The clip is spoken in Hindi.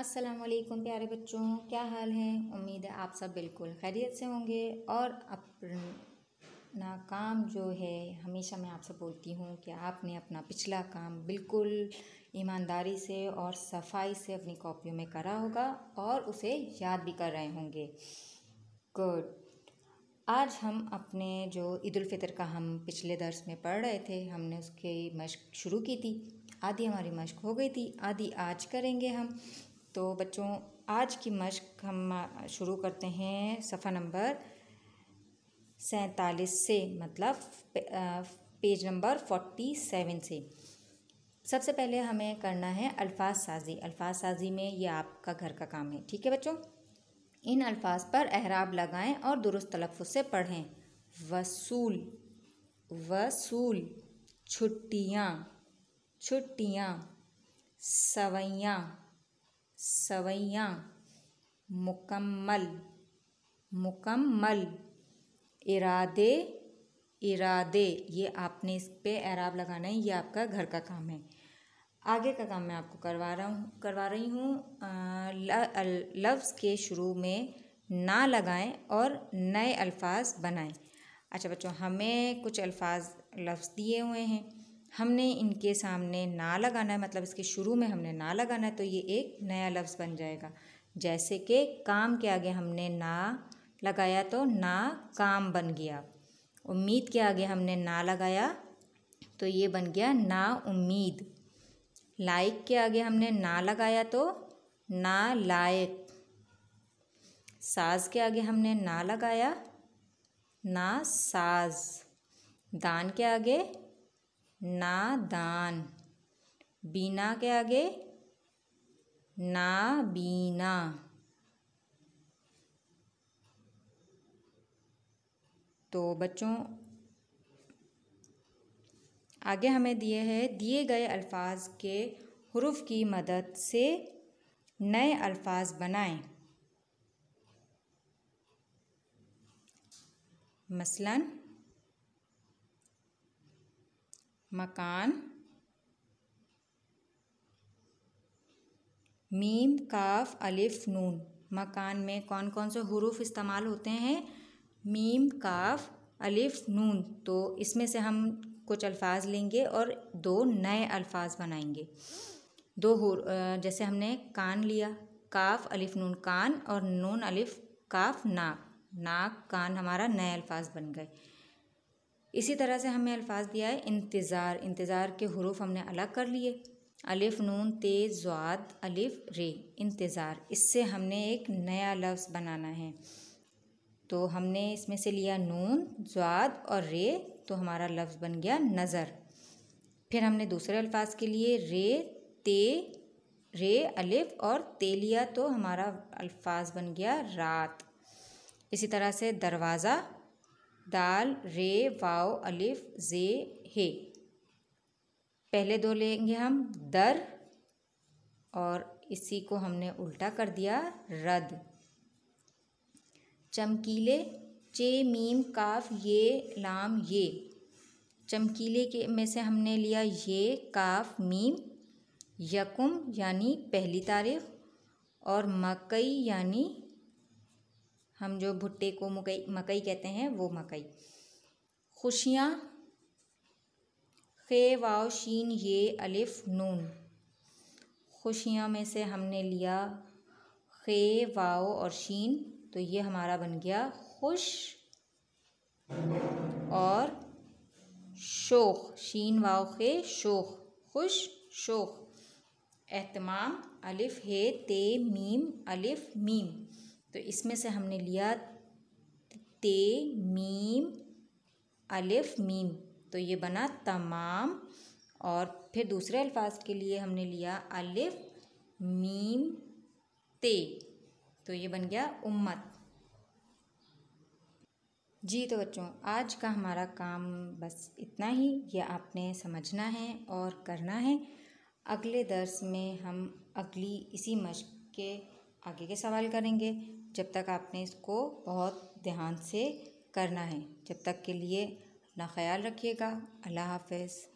असलकुम प्यारे बच्चों क्या हाल है उम्मीद है आप सब बिल्कुल खैरियत से होंगे और अपना काम जो है हमेशा मैं आपसे बोलती हूँ कि आपने अपना पिछला काम बिल्कुल ईमानदारी से और सफाई से अपनी कॉपियों में करा होगा और उसे याद भी कर रहे होंगे गुड आज हम अपने जो ईदालफ़ितर फितर का हम पिछले दर्स में पढ़ रहे थे हमने उसकी मशक शुरू की थी आधी हमारी मशक हो गई थी आधी आज करेंगे हम तो बच्चों आज की मश्क हम शुरू करते हैं सफ़ा नंबर सैतालीस से मतलब पेज नंबर फोर्टी सेवन से सबसे पहले हमें करना है अल्फाज साजी अल्फाज साजी में ये आपका घर का काम है ठीक है बच्चों इन अल्फाज पर अहराब लगाएं और दुरुस्त तलफ़ से पढ़ें वसूल वसूल छुट्टियाँ छुट्टियाँ सवैयाँ सवैयाँ मुकम्मल मुकम्मल इरादे इरादे ये आपने इस पे एराब लगाना है ये आपका घर का काम है आगे का काम मैं आपको करवा रहा हूँ करवा रही हूँ लफ्ज़ के शुरू में ना लगाएं और नए अल्फाज बनाएं अच्छा बच्चों हमें कुछ अल्फाज लफ्ज़ दिए हुए हैं हमने इनके सामने ना लगाना है मतलब इसके शुरू में हमने ना लगाना है तो ये एक नया लफ्ज़ बन जाएगा जैसे कि काम के आगे हमने ना लगाया तो ना काम बन गया उम्मीद के आगे हमने ना लगाया तो ये बन गया ना उम्मीद लाइक के आगे हमने ना लगाया तो ना लायक साज के आगे हमने ना लगाया ना साज दान के आगे ना दान बीना के आगे ना बीना तो बच्चों आगे हमें दिए हैं दिए गए अल्फाज के हरूफ की मदद से नए अल्फाज बनाएं मसलन मकान मीम काफ अलिफ नून मकान में कौन कौन से हरूफ इस्तेमाल होते हैं मीम काफ अलिफ नून तो इसमें से हम कुछ अल्फाज लेंगे और दो नए अल्फाज बनाएंगे दो जैसे हमने कान लिया काफ अलिफ नून कान और नून अलिफ काफ नाक नाक कान हमारा नए अल्फाज बन गए इसी तरह से हमें अल्फाज दिया है इंतज़ार इंतज़ार के हरूफ हमने अलग कर लिए अलिफ नून तेज जवाद अलिफ रे इंतज़ार इससे हमने एक नया लफ्ज़ बनाना है तो हमने इसमें से लिया नून जवाद और रे तो हमारा लफ्ज़ बन गया नज़र फिर हमने दूसरे अल्फाज के लिए रे ते रे अलिफ और ते लिया तो हमारा अल्फाज बन गया रात इसी तरह से दरवाज़ा दाल रे वाव अलिफ जे हे पहले दो लेंगे हम दर और इसी को हमने उल्टा कर दिया रद चमकीले चे मीम काफ ये लाम ये चमकीले के में से हमने लिया ये काफ मीम यकुम यानी पहली तारीफ़ और मकई यानी हम जो भुट्टे को मकई मकई कहते हैं वो मकई खुशियाँ खे वाव शीन ये अलिफ नून खुशियाँ में से हमने लिया खे वाव और शीन तो ये हमारा बन गया खुश और शोख शीन वाव खे शोख खुश शोख एहतमाम अलिफ हे ते मीम अलिफ मीम तो इसमें से हमने लिया ते मीम अलिफ मीम तो ये बना तमाम और फिर दूसरे अल्फाज के लिए हमने लिया अलिफ मीम ते तो ये बन गया उम्मत जी तो बच्चों आज का हमारा काम बस इतना ही ये आपने समझना है और करना है अगले दर्स में हम अगली इसी मश्क के आगे के सवाल करेंगे जब तक आपने इसको बहुत ध्यान से करना है जब तक के लिए अपना ख्याल रखिएगा अल्लाह हाफिज़